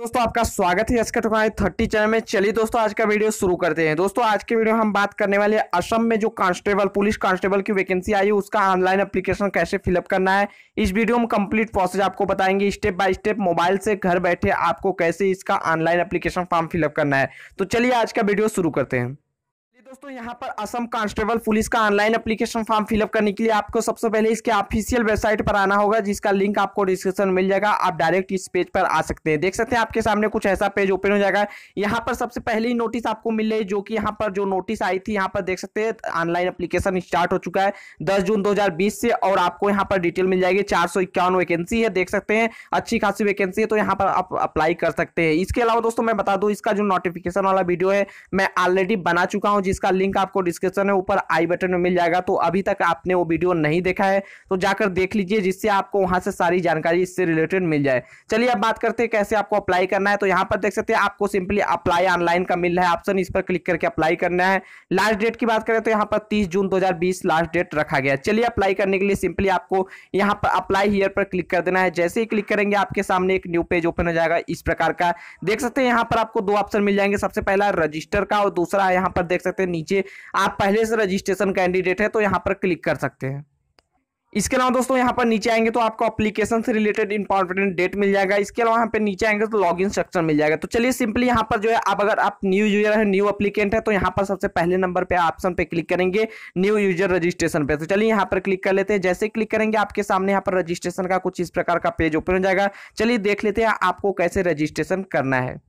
दोस्तों आपका स्वागत है एसके टोकाई थर्टी चैनल में चलिए दोस्तों आज का वीडियो शुरू करते हैं दोस्तों आज के वीडियो में हम बात करने वाले हैं असम में जो कांस्टेबल पुलिस कांस्टेबल की वैकेंसी आई है उसका ऑनलाइन एप्लीकेशन कैसे फिलअप करना है इस वीडियो में कंप्लीट प्रोसेस आपको बताएंगे स्टेप बाय स्टेप मोबाइल से घर बैठे आपको कैसे इसका ऑनलाइन अप्लीकेशन फॉर्म फिलअप करना है तो चलिए आज का वीडियो शुरू करते हैं दोस्तों यहाँ पर असम कांस्टेबल पुलिस का ऑनलाइन एप्लीकेशन फॉर्म फिलअप करने के लिए आपको सबसे पहले इसके ऑफिशियल वेबसाइट पर आना होगा जिसका लिंक आपको डिस्क्रिप्शन मिल जाएगा आप डायरेक्ट इस पेज पर आ सकते हैं देख सकते हैं आपके सामने कुछ ऐसा पेज ओपन हो जाएगा यहाँ पर सबसे पहली नोटिस आपको मिल रही जो कि यहाँ पर जो नोटिस आई थी यहाँ पर देख सकते हैं ऑनलाइन अप्लीकेशन स्टार्ट हो चुका है दस जून दो से और आपको यहाँ पर डिटेल मिल जाएगी चार वैकेंसी है देख सकते हैं अच्छी खासी वैकेंसी है तो यहाँ पर आप अप्लाई कर सकते हैं इसके अलावा दोस्तों मैं बता दू इसका जो नोटिफिकेशन वाला वीडियो है मैं ऑलरेडी बना चुका हूँ जिस इसका लिंक आपको डिस्क्रिप्शन में ऊपर आई बटन में मिल जाएगा तो अभी तक आपने वो वीडियो नहीं देखा है तो जाकर देख लीजिए जिससे आपको वहां से सारी जानकारी इससे रिलेटेड मिल जाए चलिए अब बात करते हैं कैसे आपको अप्लाई करना है तो यहाँ पर देख सकते हैं आपको सिंपली अप्लाई ऑनलाइन का मिल रहा है ऑप्शन इस पर क्लिक करके अप्लाई करना है लास्ट डेट की बात करें तो यहाँ पर तीस जून दो लास्ट डेट रखा गया चलिए अप्लाई करने के लिए सिंपली आपको यहाँ पर अप्लाई हियर पर क्लिक कर देना है जैसे ही क्लिक करेंगे आपके सामने एक न्यू पेज ओपन हो जाएगा इस प्रकार का देख सकते हैं यहाँ पर आपको दो ऑप्शन मिल जाएंगे सबसे पहला रजिस्टर का और दूसरा यहाँ पर देख सकते हैं नीचे आप पहले से रजिस्ट्रेशन कैंडिडेट है तो यहाँ पर क्लिक कर सकते हैं इसके अलावा दोस्तों यहाँ पर नीचे आएंगे तो आपको अप्लीकेशन से रिलेटेड इंपॉर्टेंट डेट मिल जाएगा इसके अलावा यहाँ पे नीचे आएंगे तो लॉग इन सेक्शन मिल जाएगा तो चलिए सिंपली यहाँ पर जो है आप अगर आप न्यू यूजर है न्यू एप्लीकेंट है तो यहाँ पर सबसे पहले नंबर पे ऑप्शन पे क्लिक करेंगे न्यू यूजर रजिस्ट्रेशन पे तो चलिए यहाँ पर क्लिक कर लेते हैं जैसे क्लिक करेंगे आपके सामने यहाँ पर रजिस्ट्रेशन का कुछ इस प्रकार का पेज ओपन हो जाएगा चलिए देख लेते हैं आपको कैसे रजिस्ट्रेशन करना है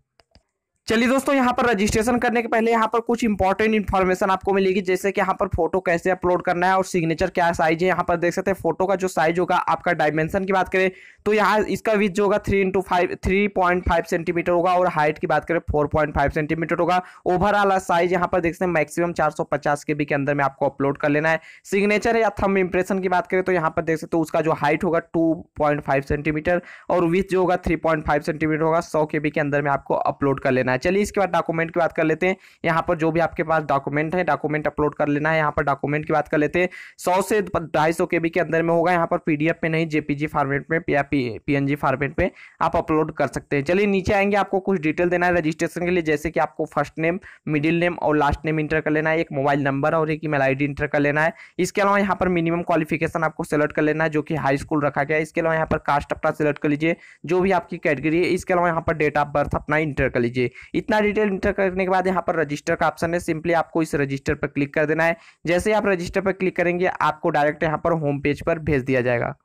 चलिए दोस्तों यहाँ पर रजिस्ट्रेशन करने के पहले यहाँ पर कुछ इंपॉर्टेंट इन्फॉर्मेशन आपको मिलेगी जैसे कि यहाँ पर फोटो कैसे अपलोड करना है और सिग्नेचर क्या साइज है यहाँ पर देख सकते हैं फोटो का जो साइज होगा आपका डायमेंशन की बात करें तो यहाँ इसका विथ जो होगा three into five three point five centimetre होगा और हाइट की बात करें four point five centimetre overall size साइज यहाँ पर देख सकते हैं मैक्सिमम चार सौ पचास के बी के अंदर में आपको अपलोड कर लेना है सिग्नेचर या थम इंप्रेशन की बात करें तो यहाँ पर देख सकते हो उसका जो हाइट होगा टू पॉइंट फाइव सेंटीमीटर और विथ जो होगा थ्री पॉइंट फाइव सेंटीमीटर होगा सौ के बी के अंदर में आपको अपलोड कर लेना है चलिए इसके बाद डॉक्यूमेंट की बात कर लेते हैं यहाँ पर जो भी आपके पास डॉक्यूमेंट है डॉक्यूमेंट अपलोड कर लेना है यहाँ पर डॉक्यूमेंट की बात कर लेते हैं सौ से ढाई सौ के बी के अंदर में होगा यहाँ पर पीडीएफ में नहीं जेपीजी फॉर्मेट में या पीएनजी फॉर्मेट में आप अपलोड कर सकते हैं चलिए नीचे आएंगे आपको कुछ डिटेल देना है रजिस्ट्रेशन के लिए जैसे कि आपको फर्स्ट नेम मिडिल नेम और लास्ट नेम इंटर कर लेना है एक मोबाइल नंबर और एक ईमेल आईडी इंटर कर लेना है इसके अलावा यहाँ पर मिनिमम क्वालिफिकेशन आपको सेलेक्ट कर लेना है जो कि हाई स्कूल रखा गया है इसके अलावा यहाँ पर कास्ट अपना सेलेक्ट कर लीजिए जो भी आपकी कैटेगरी है इसके अलावा यहाँ पर डेट ऑफ बर्थ अपना इंटर कर लीजिए इतना डिटेल इंटर करने के बाद यहाँ पर रजिस्टर का ऑप्शन है सिंपली आपको इस रजिस्टर पर क्लिक कर देना है जैसे ही आप रजिस्टर पर क्लिक करेंगे आपको डायरेक्ट यहाँ पर होम पेज पर भेज दिया जाएगा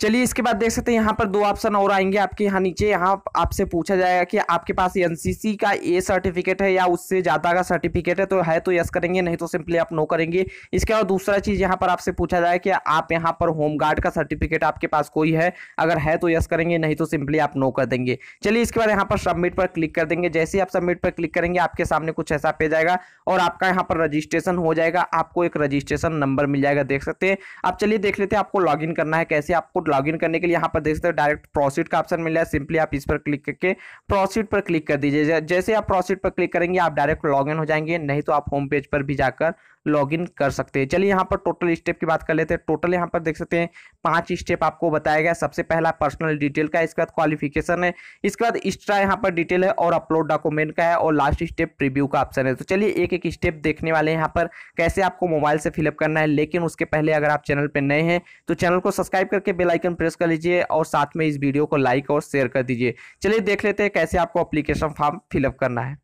चलिए इसके बाद देख सकते हैं यहाँ पर दो ऑप्शन और आएंगे आपके यहाँ नीचे यहाँ आपसे पूछा जाएगा कि आपके पास एनसीसी का ए सर्टिफिकेट है या उससे ज़्यादा का सर्टिफिकेट है तो है तो यस करेंगे नहीं तो सिंपली आप नो करेंगे इसके अलावा दूसरा चीज़ यहाँ पर आपसे पूछा जाए कि आप यहाँ पर होम गार्ड का सर्टिफिकेट आपके पास कोई है अगर है तो यस करेंगे नहीं तो सिंपली आप नो कर देंगे चलिए इसके बाद यहाँ पर सबमिट पर क्लिक कर देंगे जैसे ही आप सबमिट पर क्लिक करेंगे आपके सामने कुछ ऐसा पे जाएगा और आपका यहाँ पर रजिस्ट्रेशन हो जाएगा आपको एक रजिस्ट्रेशन नंबर मिल जाएगा देख सकते हैं आप चलिए देख लेते हैं आपको लॉग करना है कैसे आपको लॉग इन करने के लिए यहाँ पर देख सकते हो डायरेक्ट प्रोसीड का ऑप्शन मिल रहा है सिंपली आप इस पर क्लिक करके प्रोसीड पर क्लिक कर दीजिए जैसे आप प्रोसीड पर क्लिक करेंगे आप डायरेक्ट लॉगिन हो जाएंगे नहीं तो आप होम पेज पर भी जाकर लॉगिन कर सकते हैं चलिए यहाँ पर टोटल स्टेप की बात कर लेते हैं टोटल यहाँ पर देख सकते हैं पांच स्टेप आपको बताया गया सबसे पहला पर्सनल डिटेल का इसके बाद क्वालिफिकेशन है इसके बाद एक्स्ट्रा यहाँ पर डिटेल है और अपलोड डॉक्यूमेंट का है और लास्ट स्टेप प्रीव्यू का ऑप्शन है तो चलिए एक एक स्टेप देखने वाले हैं यहाँ पर कैसे आपको मोबाइल से फिलअप करना है लेकिन उसके पहले अगर आप चैनल पर नए हैं तो चैनल को सब्सक्राइब करके बेल आइकन प्रेस कर लीजिए और साथ में इस वीडियो को लाइक और शेयर कर दीजिए चलिए देख लेते हैं कैसे आपको अप्लीकेशन फॉर्म फिलअप करना है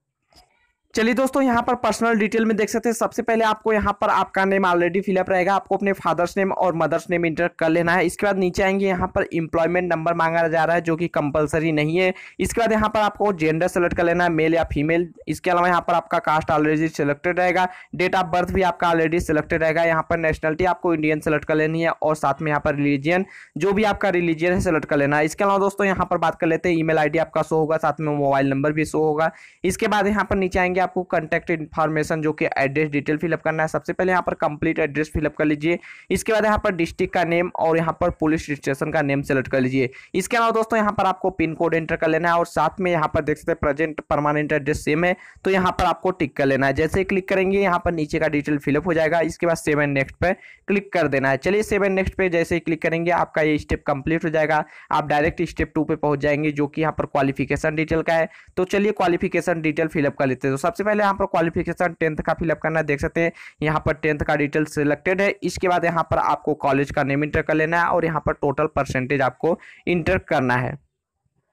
चलिए दोस्तों यहाँ पर पर्सनल डिटेल में देख सकते हैं सबसे पहले आपको यहाँ पर आपका नेम ऑलरेडी फिलअप रहेगा आपको अपने फादर्स नेम और मदर्स नेम इंटर कर लेना है इसके बाद नीचे आएंगे यहाँ पर इंप्लॉयमेंट नंबर मांगा जा रहा है जो कि कंपलसरी नहीं है इसके बाद यहाँ पर आपको जेंडर सेलेक्ट कर लेना है मेल या फीमेल इसके अलावा यहाँ पर आपका कास्ट ऑलरेडी सेलेक्टेड रहेगा डेट ऑफ बर्थ भी आपका ऑलरेडी सिलेक्टेड रहेगा यहाँ पर नेशनलिटी आपको इंडियन सेलेक्ट कर लेनी है और साथ में यहाँ पर रिलीजियन जो भी आपका रिलीजियन है सेलेक्ट कर लेना है इसके अलावा दोस्तों यहाँ पर बात कर लेते हैं ई आईडी आपका शो होगा साथ में मोबाइल नंबर भी शो होगा इसके बाद यहाँ पर नीचे आएंगे आपको कॉन्टैक्ट इन्फॉर्मेशन जो कि एड्रेस डिटेल फिलअप करना है सबसे पहले यहाँ पर कंप्लीट एड्रेस फिलअप कर लीजिए इसके बाद यहाँ पर डिस्ट्रिक्ट का नेम और यहाँ पर पुलिस स्टेशन का नेम सेलेक्ट कर लीजिए इसके अलावा दोस्तों यहाँ पर आपको पिन कोड एंटर कर लेना है और साथ में यहाँ पर देख सकते हैं प्रेजेंट परमानेंट एड्रेस सेम है तो यहाँ पर आपको टिक कर लेना है जैसे क्लिक करेंगे यहाँ पर नीचे का डिटेल फिलअप हो जाएगा इसके बाद सेवन नेक्स्ट पर क्लिक कर देना है चलिए सेवन नेक्स्ट पर जैसे ही क्लिक करेंगे आपका ये स्टेप कंप्लीट हो जाएगा आप डायरेक्ट स्टेप टू पर पहुंच जाएंगे जो कि यहाँ पर क्वालिफिकेशन डिटेल का है तो चलिए क्वालिफिकेशन डिटेल फिलअप कर लेते हैं तो सब सबसे पहले यहाँ पर क्वालिफिकेशन टेंथ का फिलअप करना है देख सकते हैं यहाँ पर टेंथ का डिटेल सिलेक्टेड है इसके बाद यहाँ पर आपको कॉलेज का नेम इंटर कर लेना है और यहाँ पर टोटल परसेंटेज आपको इंटर करना है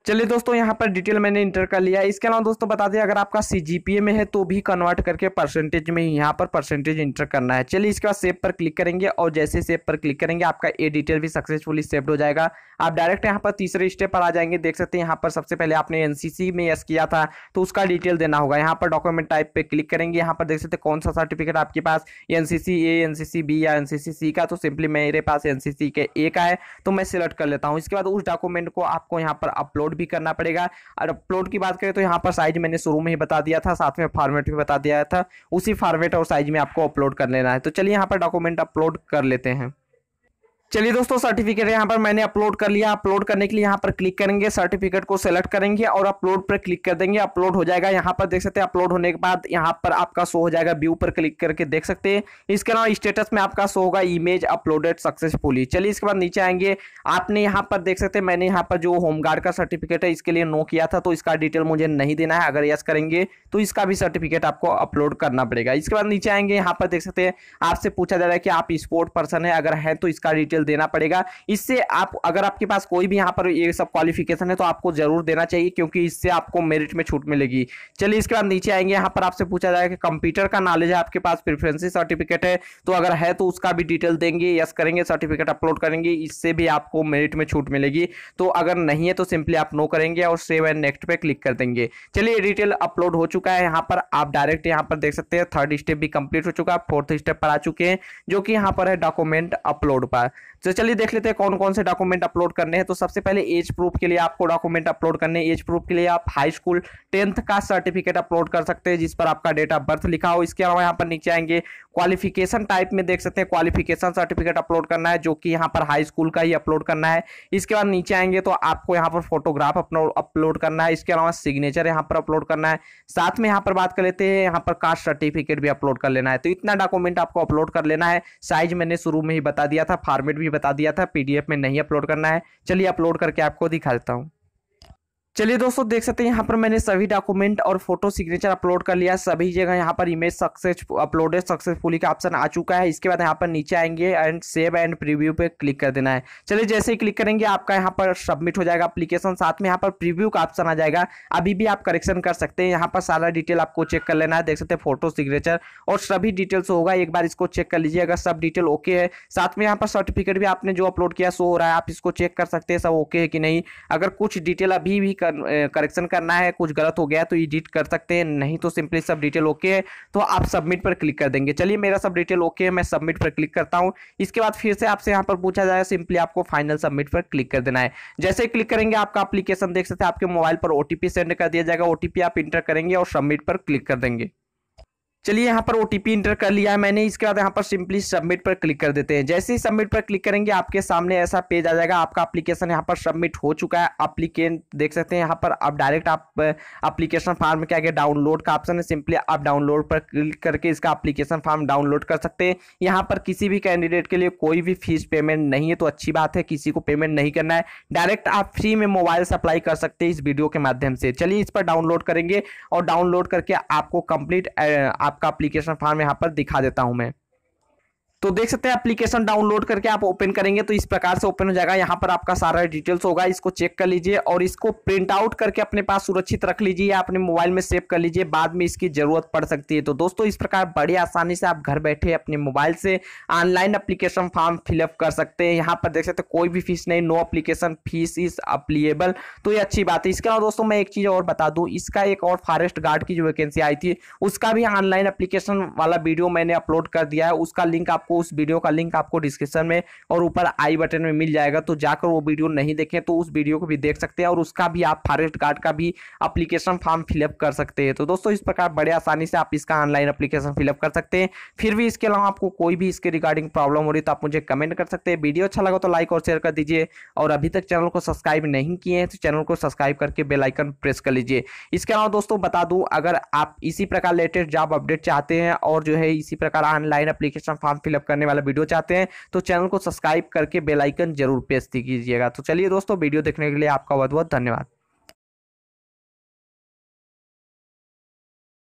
चलिए दोस्तों यहाँ पर डिटेल मैंने इंटर कर लिया इसके अलावा दोस्तों बता दें अगर आपका सी में है तो भी कन्वर्ट करके परसेंटेज में ही यहाँ पर परसेंटेज इंटर करना है चलिए इसके बाद सेव पर क्लिक करेंगे और जैसे सेव पर क्लिक करेंगे आपका ए डिटेल भी सक्सेसफुली सेव्ड हो जाएगा आप डायरेक्ट यहाँ पर तीसरे स्टेप पर आ जाएंगे देख सकते हैं यहाँ पर सबसे पहले आपने एन में यस किया था तो उसका डिटेल देना होगा यहाँ पर डॉक्यूमेंट टाइप पर क्लिक करेंगे यहाँ पर देख सकते हैं कौन सा सर्टिफिकेट आपके पास एन ए एन बी या एन सी का तो सिंपली मेरे पास एन के ए का है तो मैं सिलेक्ट कर लेता हूँ इसके बाद उस डॉक्यूमेंट को आपको यहाँ पर अपलोड अपलोड भी करना पड़ेगा और अपलोड की बात करें तो यहाँ पर साइज मैंने शुरू में ही बता दिया था साथ में फॉर्मेट भी बता दिया था उसी फॉर्मेट और साइज में आपको अपलोड कर लेना है तो चलिए यहाँ पर डॉक्यूमेंट अपलोड कर लेते हैं चलिए दोस्तों सर्टिफिकेट यहाँ पर मैंने अपलोड कर लिया अपलोड करने के लिए यहाँ पर क्लिक करेंगे सर्टिफिकेट को सेलेक्ट करेंगे और अपलोड पर क्लिक कर देंगे अपलोड हो जाएगा यहाँ पर देख सकते हैं अपलोड होने के बाद यहाँ पर आपका शो हो जाएगा व्यू पर क्लिक करके देख सकते हैं इसके अलावा स्टेटस में आपका शो होगा इमेज अपलोडेड सक्सेसफुली चलिए इसके बाद नीचे आएंगे आपने यहाँ पर देख सकते हैं मैंने यहाँ पर जो होमगार्ड का सर्टिफिकेट है इसके लिए नो किया था तो इसका डिटेल मुझे नहीं देना है अगर यस करेंगे तो इसका भी सर्टिफिकेट आपको अपलोड करना पड़ेगा इसके बाद नीचे आएंगे यहाँ पर देख सकते हैं आपसे पूछा जा रहा है कि आप स्पोर्ट पर्सन है अगर है तो इसका डिटेल डिटेल देना पड़ेगा इससे आप अगर आपके पास कोई भी यहाँ पर ये सब क्वालिफिकेशन है तो आपको जरूर देना चाहिए क्योंकि इससे आपको मेरिट में छूट मिलेगी चलिए इसके बाद नीचे आएंगे यहाँ पर आपसे पूछा जाएगा कि कंप्यूटर का नॉलेज है आपके पास प्रिफ्रेंसी सर्टिफिकेट है तो अगर है तो उसका भी डिटेल देंगे यस करेंगे सर्टिफिकेट अपलोड करेंगे इससे भी आपको मेरिट में छूट मिलेगी तो अगर नहीं है तो सिंपली आप नो करेंगे और सेव एंड नेक्स्ट पर क्लिक कर देंगे चलिए डिटेल अपलोड हो चुका है यहाँ पर आप डायरेक्ट यहाँ पर देख सकते हैं थर्ड स्टेप भी कंप्लीट हो चुका है फोर्थ स्टेप पर आ चुके हैं जो कि यहाँ पर है डॉक्यूमेंट अपलोड पर तो चलिए देख लेते हैं कौन कौन से डॉक्यूमेंट अपलोड करने हैं तो सबसे पहले एज प्रूफ के लिए आपको डॉक्यूमेंट अपलोड करने एज प्रूफ के लिए आप हाई स्कूल टेंथ का सर्टिफिकेट अपलोड कर सकते हैं जिस पर आपका डेट ऑफ बर्थ लिखा हो इसके अलावा यहाँ पर नीचे आएंगे क्वालिफिकेशन टाइप में देख सकते हैं क्वालिफिकेशन सर्टिफिकेट अपलोड करना है जो कि यहाँ पर हाई स्कूल का ही अपलोड करना है इसके बाद नीचे आएंगे तो आपको यहाँ पर फोटोग्राफ अपना अपलोड करना है इसके अलावा सिग्नेचर यहाँ पर अपलोड करना है साथ में यहाँ पर बात कर लेते हैं यहाँ पर कास्ट सर्टिफिकेट भी अपलोड कर लेना है तो इतना डॉक्यूमेंट आपको अपलोड कर लेना है साइज मैंने शुरू में ही बता दिया था फॉर्मेट भी बता दिया था पी में नहीं अपलोड करना है चलिए अपलोड करके आपको दिखा देता हूँ चलिए दोस्तों देख सकते हैं यहाँ पर मैंने सभी डॉक्यूमेंट और फोटो सिग्नेचर अपलोड कर लिया सभी जगह यहाँ पर इमेज सक्सेस अपलोडेड सक्सेसफुली का ऑप्शन आ चुका है इसके बाद यहाँ पर नीचे आएंगे एंड सेव एंड प्रीव्यू पे क्लिक कर देना है चलिए जैसे ही क्लिक करेंगे आपका यहाँ पर सबमिट हो जाएगा अपलीकेशन साथ में यहाँ पर प्रीव्यू का ऑप्शन आ जाएगा अभी भी आप करेक्शन कर सकते हैं यहाँ पर सारा डिटेल आपको चेक कर लेना है देख सकते हैं फोटो सिग्नेचर और सभी डिटेल्स होगा एक बार इसको चेक कर लीजिए अगर सब डिटेल ओके है साथ में यहाँ पर सर्टिफिकेट भी आपने जो अपलोड किया सो हो रहा है आप इसको चेक कर सकते हैं सब ओके है कि नहीं अगर कुछ डिटेल अभी भी कर, करेक्शन करना है कुछ गलत हो गया तो एडिट कर सकते हैं नहीं तो सिंपली सब डिटेल ओके है तो आप सबमिट पर क्लिक कर देंगे चलिए मेरा सब डिटेल ओके है मैं सबमिट पर क्लिक करता हूँ इसके बाद फिर से आपसे यहाँ पर पूछा जाएगा सिंपली आपको फाइनल सबमिट पर क्लिक कर देना है जैसे क्लिक करेंगे आपका अप्लीकेशन देख सकते हैं आपके मोबाइल पर ओटीपी सेंड कर दिया जाएगा ओटीपी आप इंटर करेंगे और सबमिट पर क्लिक कर देंगे चलिए यहाँ पर ओ इंटर कर लिया है मैंने इसके बाद यहाँ पर सिंपली सबमिट पर क्लिक कर देते हैं जैसे ही सबमिट पर क्लिक करेंगे आपके सामने ऐसा पेज आ जाएगा आपका एप्लीकेशन यहाँ पर सबमिट हो चुका है अप्लीकेंट देख सकते हैं यहाँ पर आप डायरेक्ट आप अप्लीकेशन फार्म के आगे डाउनलोड का ऑप्शन है सिंपली आप डाउनलोड पर क्लिक करके इसका अप्लीकेशन फार्म डाउनलोड कर सकते हैं यहाँ पर किसी भी कैंडिडेट के लिए कोई भी फीस पेमेंट नहीं है तो अच्छी बात है किसी को पेमेंट नहीं करना है डायरेक्ट आप फ्री में मोबाइल से अप्लाई कर सकते हैं इस वीडियो के माध्यम से चलिए इस पर डाउनलोड करेंगे और डाउनलोड करके आपको कंप्लीट आपका अप्लीकेशन फॉर्म यहाँ पर दिखा देता हूँ मैं तो देख सकते हैं एप्लीकेशन डाउनलोड करके आप ओपन करेंगे तो इस प्रकार से ओपन हो जाएगा यहाँ पर आपका सारा डिटेल्स होगा इसको चेक कर लीजिए और इसको प्रिंट आउट करके अपने पास सुरक्षित रख लीजिए या अपने मोबाइल में सेव कर लीजिए बाद में इसकी जरूरत पड़ सकती है तो दोस्तों इस प्रकार बड़ी आसानी से आप घर बैठे अपने मोबाइल से ऑनलाइन अप्लीकेशन फॉर्म फिलअप कर सकते हैं यहाँ पर देख सकते कोई भी फीस नहीं no application fees is applicable तो ये अच्छी बात है इसके अलावा दोस्तों मैं एक चीज़ और बता दूँ इसका एक और फॉरेस्ट गार्ड की जो वैकेंसी आई थी उसका भी ऑनलाइन अप्लीकेशन वाला वीडियो मैंने अपलोड कर दिया है उसका लिंक आपको आपको उस वीडियो का लिंक आपको डिस्क्रिप्शन में और ऊपर आई बटन में मिल जाएगा तो जाकर वो वीडियो नहीं देखें तो उस वीडियो को भी देख सकते हैं और उसका भी आप फॉरेस्ट गार्ड का भी अप्लीकेशन फॉर्म फिलअप कर सकते हैं तो दोस्तों इस प्रकार बड़े आसानी से आप इसका ऑनलाइन अप्लीकेशन फिलअप कर सकते हैं फिर भी इसके अलावा आपको कोई भी इसके रिगार्डिंग प्रॉब्लम हो रही तो आप मुझे कमेंट कर सकते हैं वीडियो अच्छा लगा तो लाइक और शेयर कर दीजिए और अभी तक चैनल को सब्सक्राइब नहीं किए हैं तो चैनल को सब्सक्राइब करके बेलाइकन प्रेस कर लीजिए इसके अलावा दोस्तों बता दूँ अगर आप इसी प्रकार लेटेस्ट जॉब अपडेट चाहते हैं और जो है इसी प्रकार online application form fill up subscribe करने वाला वीडियो चाहते हैं तो चैनल को सब्सक्राइब करके बेलाइकन जरूर प्रेस कीजिएगा तो चलिए दोस्तों वीडियो देखने के लिए आपका बहुत बहुत धन्यवाद